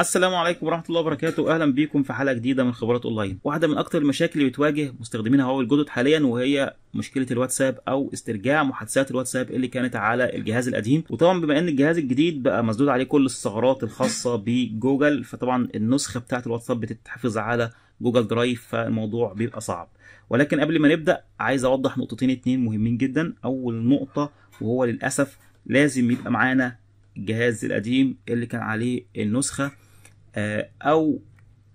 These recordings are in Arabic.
السلام عليكم ورحمه الله وبركاته اهلا بيكم في حلقه جديده من خبرات اونلاين واحده من أكثر المشاكل اللي بتواجه مستخدمين هواوي الجدد حاليا وهي مشكله الواتساب او استرجاع محادثات الواتساب اللي كانت على الجهاز القديم وطبعا بما ان الجهاز الجديد بقى مسدود عليه كل الثغرات الخاصه بجوجل فطبعا النسخه بتاعه الواتساب بتتحفظ على جوجل درايف فالموضوع بيبقى صعب ولكن قبل ما نبدا عايز اوضح نقطتين اتنين مهمين جدا اول نقطه وهو للاسف لازم يبقى معانا الجهاز القديم اللي كان عليه النسخه آه، او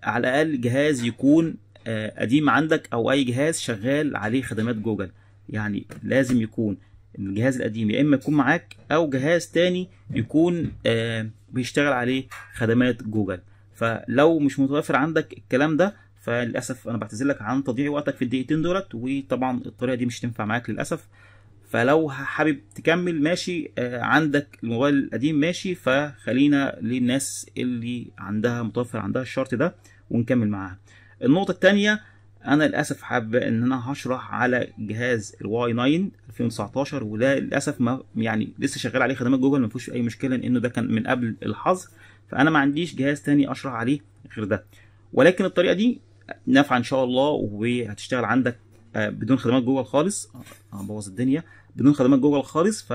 على الاقل جهاز يكون آه، قديم عندك او اي جهاز شغال عليه خدمات جوجل يعني لازم يكون الجهاز القديم يا اما يكون معاك او جهاز تاني يكون آه، بيشتغل عليه خدمات جوجل فلو مش متوفر عندك الكلام ده فللاسف انا بعتذر لك عن تضييع وقتك في الدقيقتين دولت وطبعا الطريقه دي مش هتنفع معاك للاسف فلو حابب تكمل ماشي آه، عندك الموبايل القديم ماشي فخلينا للناس اللي عندها متوفر عندها الشرط ده ونكمل معاها النقطة الثانية انا للاسف حابب ان انا هشرح على جهاز الواي 9 2019 وده للاسف ما يعني لسه شغال عليه خدمات جوجل ما فيهوش اي مشكله لانه ده كان من قبل الحظر فانا ما عنديش جهاز تاني اشرح عليه غير ده ولكن الطريقه دي نافعه ان شاء الله وهتشتغل عندك آه، بدون خدمات جوجل خالص هبوظ آه، الدنيا بدون خدمات جوجل خالص ف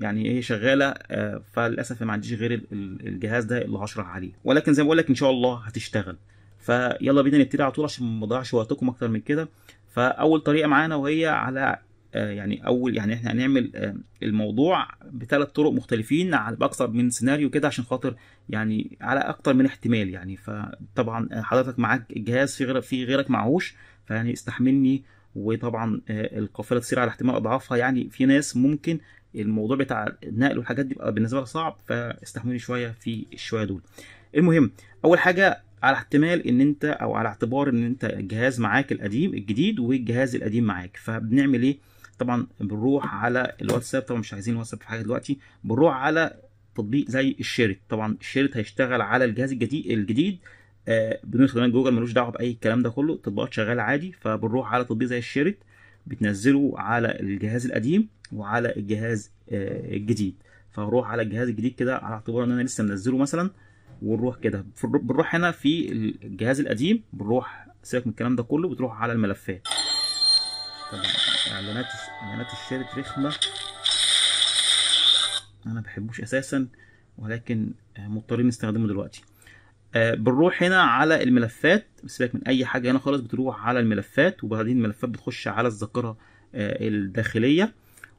يعني هي ايه، شغاله آه، فللاسف ما عنديش غير الجهاز ده اللي هشرح عليه ولكن زي ما بقول لك ان شاء الله هتشتغل فيلا بينا نبتدي على طول عشان ما نضيعش وقتكم اكتر من كده فاول طريقه معانا وهي على آه، يعني اول يعني احنا هنعمل آه، الموضوع بثلاث طرق مختلفين على باكثر من سيناريو كده عشان خاطر يعني على اكتر من احتمال يعني فطبعا حضرتك معاك الجهاز في في غيرك معهوش فيعني استحملني وطبعا آه، القافله تصير على احتمال اضعافها يعني في ناس ممكن الموضوع بتاع النقل والحاجات دي بقى بالنسبه لها صعب فاستحملي شويه في الشويه دول المهم اول حاجه على احتمال ان انت او على اعتبار ان انت الجهاز معاك القديم الجديد والجهاز القديم معاك فبنعمل ايه طبعا بنروح على الواتساب طبعا مش عايزين الواتساب في حاجه دلوقتي بنروح على تطبيق زي الشيرت طبعا الشيرت هيشتغل على الجهاز الجديد الجديد آه، بدون خدمات جوجل ملوش دعوه باي الكلام ده كله التطبيقات شغاله عادي فبنروح على تطبيق زي الشيرت بتنزله على الجهاز القديم وعلى الجهاز آه، الجديد فهروح على الجهاز الجديد كده على اعتبار ان انا لسه منزله مثلا ونروح كده بنروح هنا في الجهاز القديم بنروح سيبك من الكلام ده كله بتروح على الملفات طبعا اعلانات اعلانات الشيرت رخمه انا ما بحبوش اساسا ولكن آه، مضطرين نستخدمه دلوقتي آه، بنروح هنا على الملفات سيبك من اي حاجه هنا خالص بتروح على الملفات وبعدين الملفات بتخش على الذاكره آه، الداخليه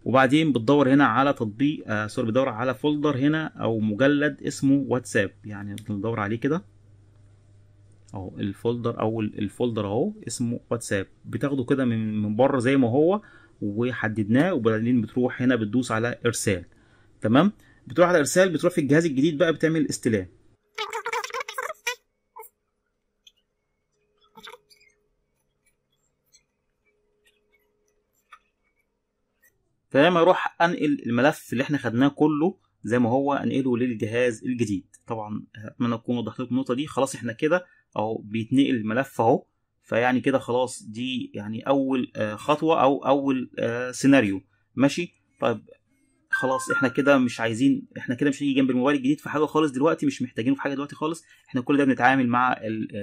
وبعدين بتدور هنا على تطبيق سوري آه، بتدور على فولدر هنا او مجلد اسمه واتساب يعني ندور عليه كده اهو الفولدر او الفولدر اهو اسمه واتساب بتاخده كده من من بره زي ما هو وحددناه وبعدين بتروح هنا بتدوس على ارسال تمام بتروح على ارسال بتروح في الجهاز الجديد بقى بتعمل استلام فلما اروح انقل الملف اللي احنا خدناه كله زي ما هو انقله للجهاز الجديد طبعا اتمنى اكون وضحت لكم النقطه دي خلاص احنا كده اهو بيتنقل الملف اهو فيعني كده خلاص دي يعني اول آه، خطوه او اول آه، سيناريو ماشي طيب خلاص احنا كده مش عايزين احنا كده مش هنيجي جنب الموبايل الجديد في حاجه خالص دلوقتي مش محتاجينه في حاجه دلوقتي خالص احنا كل ده بنتعامل مع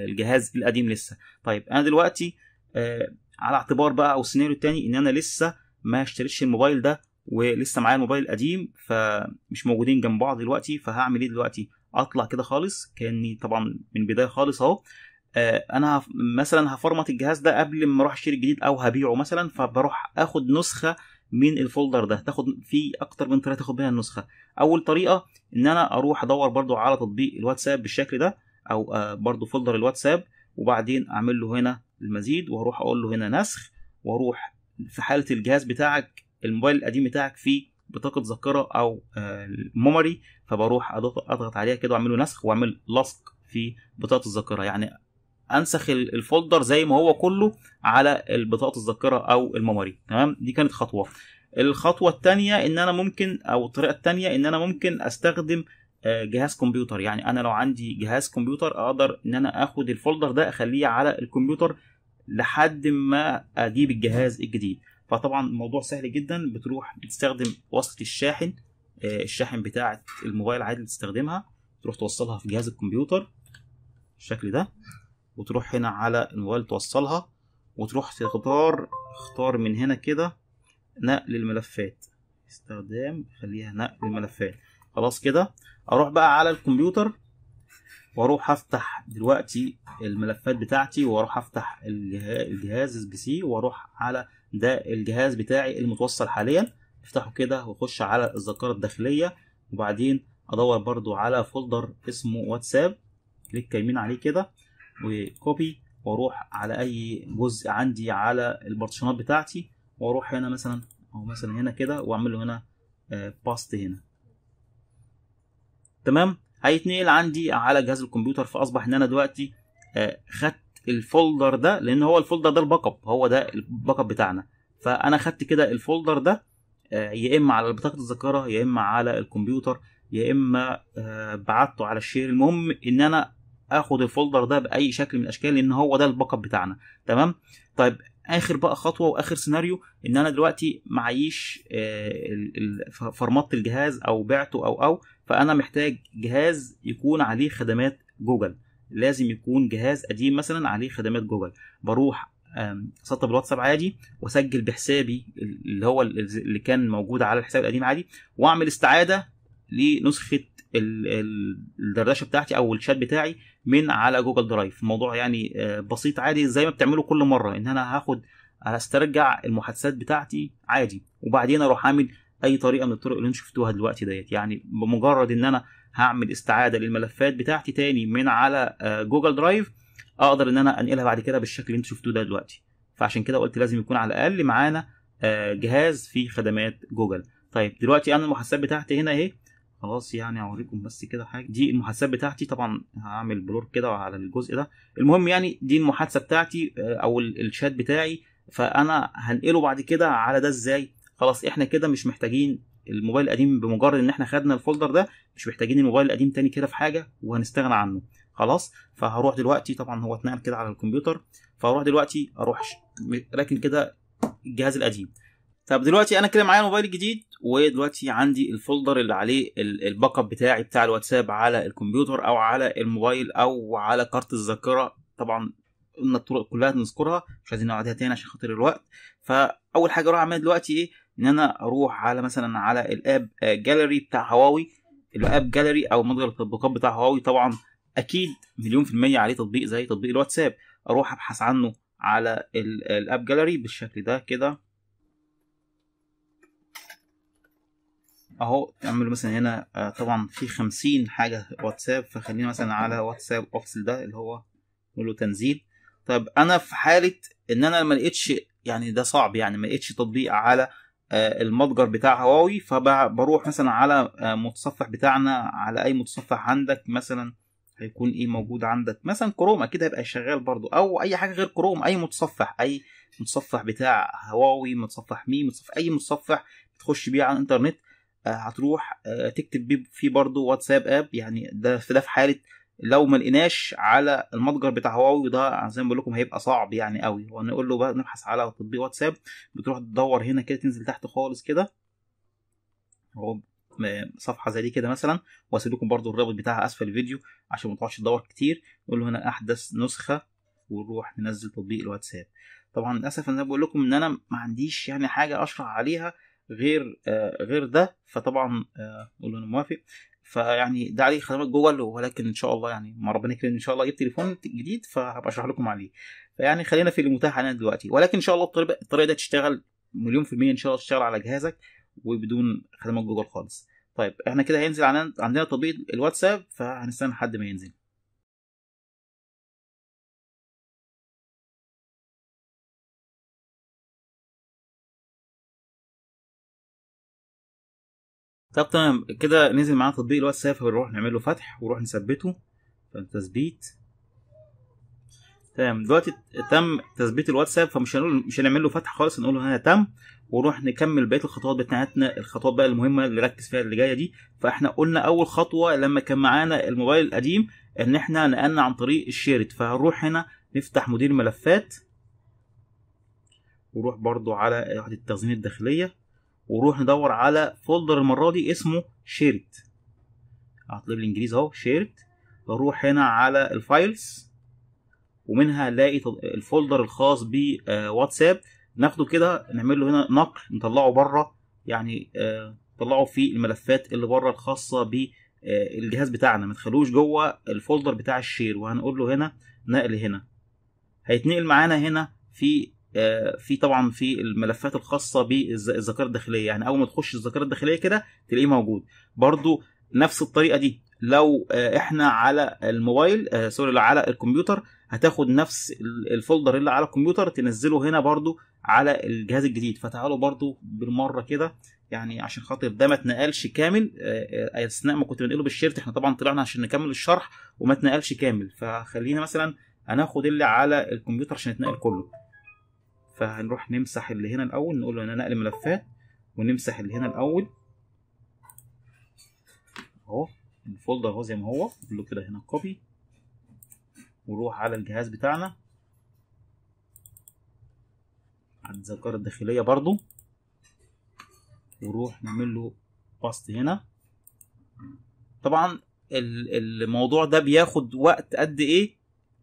الجهاز القديم لسه طيب انا دلوقتي آه، على اعتبار بقى او السيناريو الثاني ان انا لسه ما اشتريتش الموبايل ده ولسه معايا الموبايل القديم فمش موجودين جنب بعض دلوقتي فهعمل ايه دلوقتي اطلع كده خالص كاني طبعا من بدايه خالص اهو آه، انا مثلا هفرمت الجهاز ده قبل ما اروح اشتري الجديد او هبيعه مثلا فبروح اخد نسخه من الفولدر ده تاخد في اكتر من طريقه تاخد منها النسخه اول طريقه ان انا اروح ادور برضو على تطبيق الواتساب بالشكل ده او آه، برضو فولدر الواتساب وبعدين اعمل له هنا المزيد واروح اقول له هنا نسخ واروح في حاله الجهاز بتاعك الموبايل القديم بتاعك فيه بطاقه ذاكره او ميموري آه، فبروح اضغط عليها كده واعمل له نسخ واعمل لصق في بطاقه الذاكره يعني انسخ الفولدر زي ما هو كله على بطاقه الذاكره او الميموري تمام دي كانت خطوه الخطوه الثانيه ان انا ممكن او الطريقه الثانيه ان انا ممكن استخدم آه، جهاز كمبيوتر يعني انا لو عندي جهاز كمبيوتر اقدر ان انا اخد الفولدر ده اخليه على الكمبيوتر لحد ما اجيب الجهاز الجديد فطبعا الموضوع سهل جدا بتروح بتستخدم وصلة الشاحن آه، الشاحن بتاعة الموبايل عادي اللي بتستخدمها تروح توصلها في جهاز الكمبيوتر بالشكل ده وتروح هنا على الموبايل توصلها وتروح تختار اختار من هنا كده نقل الملفات استخدام خليها نقل الملفات خلاص كده اروح بقى على الكمبيوتر واروح افتح دلوقتي الملفات بتاعتي واروح افتح الجهاز البي سي واروح على ده الجهاز بتاعي المتوصل حاليا افتحه كده واخش على الذاكره الداخليه وبعدين ادور برضو على فولدر اسمه واتساب كليك يمين عليه كده وكوبي واروح على اي جزء عندي على البارتيشنات بتاعتي واروح هنا مثلا او مثلا هنا كده واعمل له هنا باست آه، هنا تمام هيتنقل عندي على جهاز الكمبيوتر فاصبح ان انا دلوقتي آه، خدت الفولدر ده لان هو الفولدر ده الباك اب هو ده الباك اب بتاعنا فانا خدت كده الفولدر ده آه، يا اما على بطاقه الذاكره يا اما على الكمبيوتر يا اما آه، بعته على الشير المهم ان انا اخد الفولدر ده باي شكل من الاشكال لان هو ده الباك اب بتاعنا تمام طيب اخر بقى خطوه واخر سيناريو ان انا دلوقتي معيش آه، فرمطت الجهاز او بعته او او فانا محتاج جهاز يكون عليه خدمات جوجل لازم يكون جهاز قديم مثلا عليه خدمات جوجل بروح سطب الواتساب عادي واسجل بحسابي اللي هو اللي كان موجود على الحساب القديم عادي واعمل استعاده لنسخه الدردشه بتاعتي او الشات بتاعي من على جوجل درايف الموضوع يعني آه، بسيط عادي زي ما بتعمله كل مره ان انا هاخد هسترجع المحادثات بتاعتي عادي وبعدين اروح اعمل اي طريقه من الطرق اللي انتم شفتوها دلوقتي ديت يعني بمجرد ان انا هعمل استعاده للملفات بتاعتي تاني من على آه، جوجل درايف اقدر ان انا انقلها بعد كده بالشكل اللي انتم شفتوه ده دلوقتي فعشان كده قلت لازم يكون على الاقل معانا آه، جهاز فيه خدمات جوجل طيب دلوقتي انا المحادثات بتاعتي هنا اهي خلاص يعني اوريكم بس كده حاجه دي المحادثات بتاعتي طبعا هعمل بلور كده على الجزء ده المهم يعني دي المحادثه بتاعتي آه، او الشات بتاعي فانا هنقله بعد كده على ده ازاي خلاص احنا كده مش محتاجين الموبايل القديم بمجرد ان احنا خدنا الفولدر ده مش محتاجين الموبايل القديم تاني كده في حاجه وهنستغنى عنه خلاص فهروح دلوقتي طبعا هو اتنقل كده على الكمبيوتر فهروح دلوقتي اروح راكن كده الجهاز القديم طب دلوقتي انا كده معايا موبايل جديد ودلوقتي عندي الفولدر اللي عليه الباك اب بتاعي بتاع الواتساب على الكمبيوتر او على الموبايل او على كارت الذاكره طبعا قلنا الطرق كلها نذكرها مش عايزين نقعدها تاني عشان خاطر الوقت فاول حاجه اروح اعملها دلوقتي ايه ان انا اروح على مثلا على الاب جاليري بتاع هواوي الاب جاليري او متجر التطبيقات بتاع هواوي طبعا اكيد مليون في الميه عليه تطبيق زي تطبيق الواتساب اروح ابحث عنه على الاب جاليري بالشكل ده كده اهو اعمل مثلا هنا آه، طبعا في 50 حاجه واتساب فخلينا مثلا على واتساب افصل ده اللي هو نقول له تنزيل طب انا في حاله ان انا ما لقيتش يعني ده صعب يعني ما لقيتش تطبيق على آه، المتجر بتاع هواوي فبروح مثلا على آه، متصفح بتاعنا على اي متصفح عندك مثلا هيكون ايه موجود عندك مثلا كروم اكيد هيبقى شغال برضو او اي حاجه غير كروم اي متصفح اي متصفح بتاع هواوي متصفح مي متصفح اي متصفح تخش بيه على الانترنت هتروح آه، تكتب بيه فيه برضه واتساب اب يعني ده في ده في حاله لو ما لقيناش على المتجر بتاع هواوي ده زي ما بقول لكم هيبقى صعب يعني قوي ونقول له بقى نبحث على تطبيق واتساب بتروح تدور هنا كده تنزل تحت خالص كده هو آه، صفحه زي دي كده مثلا واسيب لكم برضه الرابط بتاعها اسفل الفيديو عشان ما تقعدش تدور كتير نقول له هنا احدث نسخه ونروح ننزل تطبيق الواتساب طبعا للاسف انا بقول لكم ان انا ما عنديش يعني حاجه اشرح عليها غير آه غير ده فطبعا آه انا موافق فيعني ده عليه خدمات جوجل ولكن ان شاء الله يعني ما ربنا يكرم ان شاء الله اجيب تليفون جديد فهبقى اشرح لكم عليه فيعني خلينا في المتاح علينا دلوقتي ولكن ان شاء الله الطريقه الطريقه ده تشتغل مليون في الميه ان شاء الله تشتغل على جهازك وبدون خدمات جوجل خالص طيب احنا كده هينزل عندنا تطبيق الواتساب فهنستنى لحد ما ينزل طب تمام كده نزل معانا تطبيق اللي هو السيف بنروح نعمل له فتح ونروح نثبته تثبيت تمام دلوقتي تم تثبيت الواتساب فمش هنقول مش هنعمل له فتح خالص هنقول هنا تم ونروح نكمل بقيه الخطوات بتاعتنا الخطوات بقى المهمه اللي نركز فيها اللي جايه دي فاحنا قلنا اول خطوه لما كان معانا الموبايل القديم ان احنا نقلنا عن طريق الشيرت فهنروح هنا نفتح مدير ملفات ونروح برده على وحده التخزين الداخليه وروح ندور على فولدر المره دي اسمه شيرت هطلب الانجليزي اهو شيرت بروح هنا على الفايلز ومنها هنلاقي الفولدر الخاص بواتساب آه، ناخده كده نعمل له هنا نقل نطلعه بره يعني آه، نطلعه في الملفات اللي بره الخاصه بالجهاز آه، بتاعنا ما تخلوش جوه الفولدر بتاع الشير وهنقول له هنا نقل هنا هيتنقل معانا هنا في آه، في طبعا في الملفات الخاصه بالذاكره الداخليه يعني اول ما تخش الذاكره الداخليه كده تلاقيه موجود برضو نفس الطريقه دي لو آه، احنا على الموبايل آه، سوري على الكمبيوتر هتاخد نفس الفولدر اللي على الكمبيوتر تنزله هنا برضو على الجهاز الجديد فتعالوا برضو بالمره كده يعني عشان خاطر ده ما اتنقلش كامل اثناء ما كنت بنقله بالشيرت احنا طبعا طلعنا عشان نكمل الشرح وما اتنقلش كامل فخلينا مثلا هناخد اللي على الكمبيوتر عشان يتنقل كله فهنروح نمسح اللي هنا الاول نقول له انا نقل ملفات ونمسح اللي هنا الاول اهو الفولدر اهو زي ما هو نقول له كده هنا كوبي ونروح على الجهاز بتاعنا على الذاكره الداخليه برضو ونروح نعمل له باست هنا طبعا الموضوع ده بياخد وقت قد ايه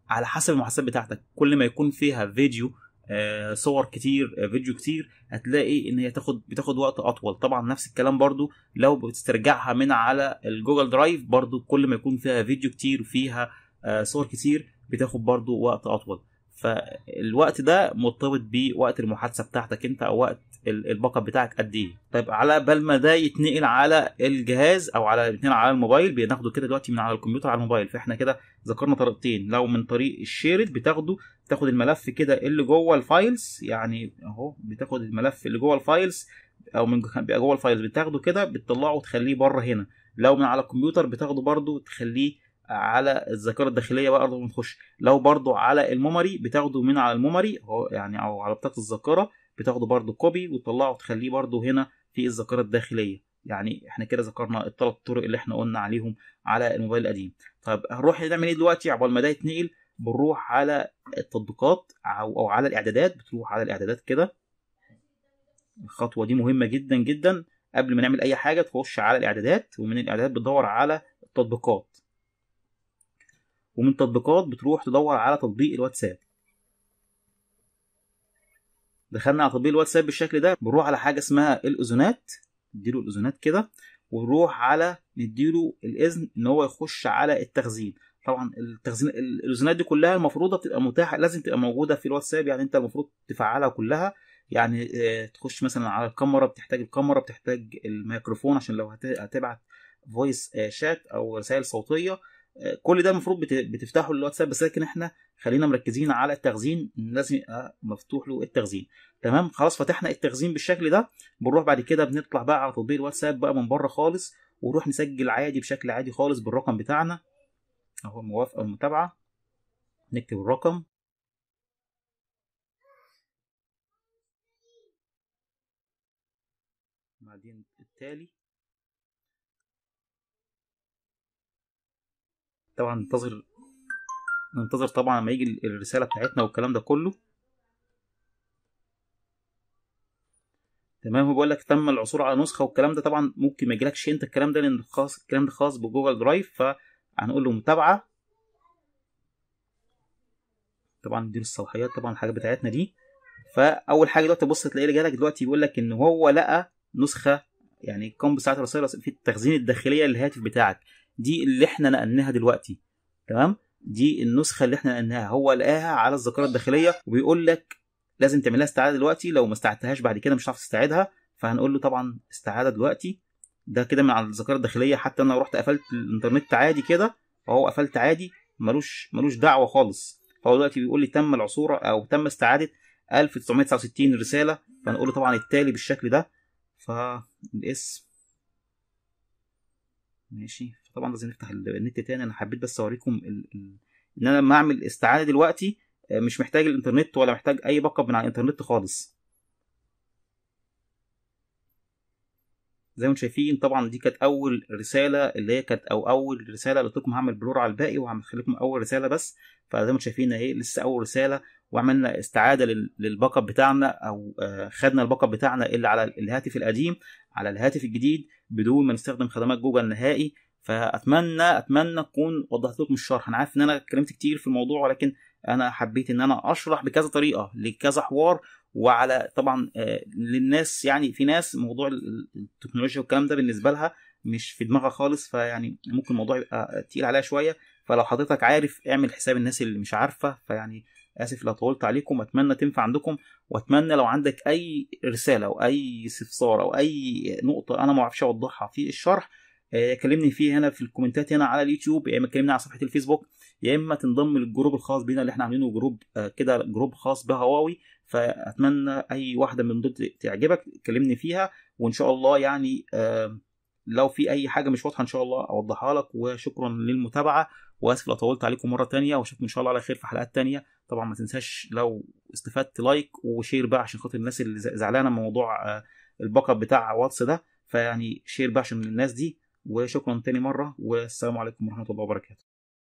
على حسب المحاسبات بتاعتك كل ما يكون فيها فيديو آه، صور كتير آه، فيديو كتير هتلاقي ان هي تاخد بتاخد وقت اطول طبعا نفس الكلام برضو لو بتسترجعها من على الجوجل درايف برضو كل ما يكون فيها فيديو كتير وفيها آه، صور كتير بتاخد برضو وقت اطول فالوقت ده مرتبط بوقت المحادثه بتاعتك انت او وقت الباك اب بتاعك قد ايه طيب على بال ما ده يتنقل على الجهاز او على يتنقل على الموبايل بناخده كده دلوقتي من على الكمبيوتر على الموبايل فاحنا كده ذكرنا طريقتين لو من طريق الشيرد بتاخده تاخد الملف كده اللي جوه الفايلز يعني اهو بتاخد الملف اللي جوه الفايلز او من بيبقى جوه الفايلز بتاخده كده بتطلعه وتخليه بره هنا لو من على الكمبيوتر بتاخده برده تخليه على الذاكره الداخليه بقى برضه بنخش لو برده على الميموري بتاخده من على الميموري اهو يعني او على بطاقه الذاكره بتاخده برده كوبي وتطلعه وتخليه برده هنا في الذاكره الداخليه يعني احنا كده ذكرنا الثلاث طرق اللي احنا قلنا عليهم على الموبايل القديم طب هنروح نعمل ايه دلوقتي عقبال ما ده يتنقل بنروح على التطبيقات او على الاعدادات بتروح على الاعدادات كده الخطوه دي مهمه جدا جدا قبل ما نعمل اي حاجه تخش على الاعدادات ومن الاعدادات بتدور على التطبيقات ومن التطبيقات بتروح تدور على تطبيق الواتساب دخلنا على تطبيق الواتساب بالشكل ده بنروح على حاجه اسمها الاذونات نديله الاذونات كده ونروح على نديله الاذن ان هو يخش على التخزين طبعا التخزين الاذونات دي كلها المفروضه بتبقى متاحه لازم تبقى موجوده في الواتساب يعني انت المفروض تفعلها كلها يعني آه، تخش مثلا على الكاميرا بتحتاج الكاميرا بتحتاج الميكروفون عشان لو هتبعت فويس شات آه، او رسائل صوتيه آه، كل ده المفروض بتفتحه للواتساب بس لكن احنا خلينا مركزين على التخزين لازم يبقى مفتوح له التخزين تمام خلاص فتحنا التخزين بالشكل ده بنروح بعد كده بنطلع بقى على تطبيق الواتساب بقى من بره خالص ونروح نسجل عادي بشكل عادي خالص بالرقم بتاعنا اهو الموافقة المتابعة نكتب الرقم بعدين التالي طبعا ننتظر ننتظر طبعا لما يجي الرسالة بتاعتنا والكلام ده كله تمام هو بيقول لك تم العثور على نسخة والكلام ده طبعا ممكن ما يجيلكش انت الكلام ده لان خاص الكلام ده خاص بجوجل درايف ف هنقول له متابعه طبعا دي الصلاحيات طبعا الحاجات بتاعتنا دي فاول حاجه دلوقتي بص تلاقيه جالك دلوقتي بيقول لك ان هو لقى نسخه يعني كم بتاعت الرسائل في التخزين الداخليه للهاتف بتاعك دي اللي احنا نقلناها دلوقتي تمام دي النسخه اللي احنا نقلناها هو لقاها على الذاكره الداخليه وبيقول لك لازم تعملها استعاده دلوقتي لو ما استعدتهاش بعد كده مش هتعرف تستعيدها فهنقول له طبعا استعاده دلوقتي ده كده من على الذاكره الداخليه حتى انا لو رحت قفلت الانترنت عادي كده فهو قفلت عادي ملوش ملوش دعوه خالص فهو دلوقتي بيقول لي تم العثور او تم استعاده 1969 رساله فانا اقول له طبعا التالي بالشكل ده فالاسم ماشي طبعا لازم نفتح النت تاني انا حبيت بس اوريكم ال... ال... ان انا لما اعمل استعاده دلوقتي آه، مش محتاج الانترنت ولا محتاج اي باك اب من على الانترنت خالص زي ما انتم شايفين طبعا دي كانت اول رساله اللي هي كانت او اول رساله قلت لكم هعمل بلور على الباقي وهخليكم اول رساله بس فزي ما انتم شايفين اهي لسه اول رساله وعملنا استعاده للباك اب بتاعنا او آه، خدنا الباك اب بتاعنا اللي على الهاتف القديم على الهاتف الجديد بدون ما نستخدم خدمات جوجل نهائي فاتمنى اتمنى اكون وضحت لكم الشرح انا عارف ان انا اتكلمت كتير في الموضوع ولكن انا حبيت ان انا اشرح بكذا طريقه لكذا حوار وعلى طبعا آه، للناس يعني في ناس موضوع التكنولوجيا والكلام ده بالنسبه لها مش في دماغها خالص فيعني ممكن الموضوع يبقى تقيل عليها شويه فلو حضرتك عارف اعمل حساب الناس اللي مش عارفه فيعني اسف لو طولت عليكم اتمنى تنفع عندكم واتمنى لو عندك اي رساله او اي استفسار او اي نقطه انا ما اعرفش اوضحها في الشرح آه، كلمني فيه هنا في الكومنتات هنا على اليوتيوب يا اما كلمني على صفحه الفيسبوك يا اما تنضم للجروب الخاص بينا اللي احنا عاملينه جروب آه، كده جروب خاص بهواوي فاتمنى اي واحده من دول تعجبك كلمني فيها وان شاء الله يعني لو في اي حاجه مش واضحه ان شاء الله اوضحها لك وشكرا للمتابعه واسف لو طولت عليكم مره تانية واشوفكم ان شاء الله على خير في حلقات تانية طبعا ما تنساش لو استفدت لايك وشير بقى عشان خاطر الناس اللي زعلانه من موضوع آه، الباك اب بتاع واتس ده فيعني شير بقى عشان الناس دي وشكرا تاني مره والسلام عليكم ورحمه الله وبركاته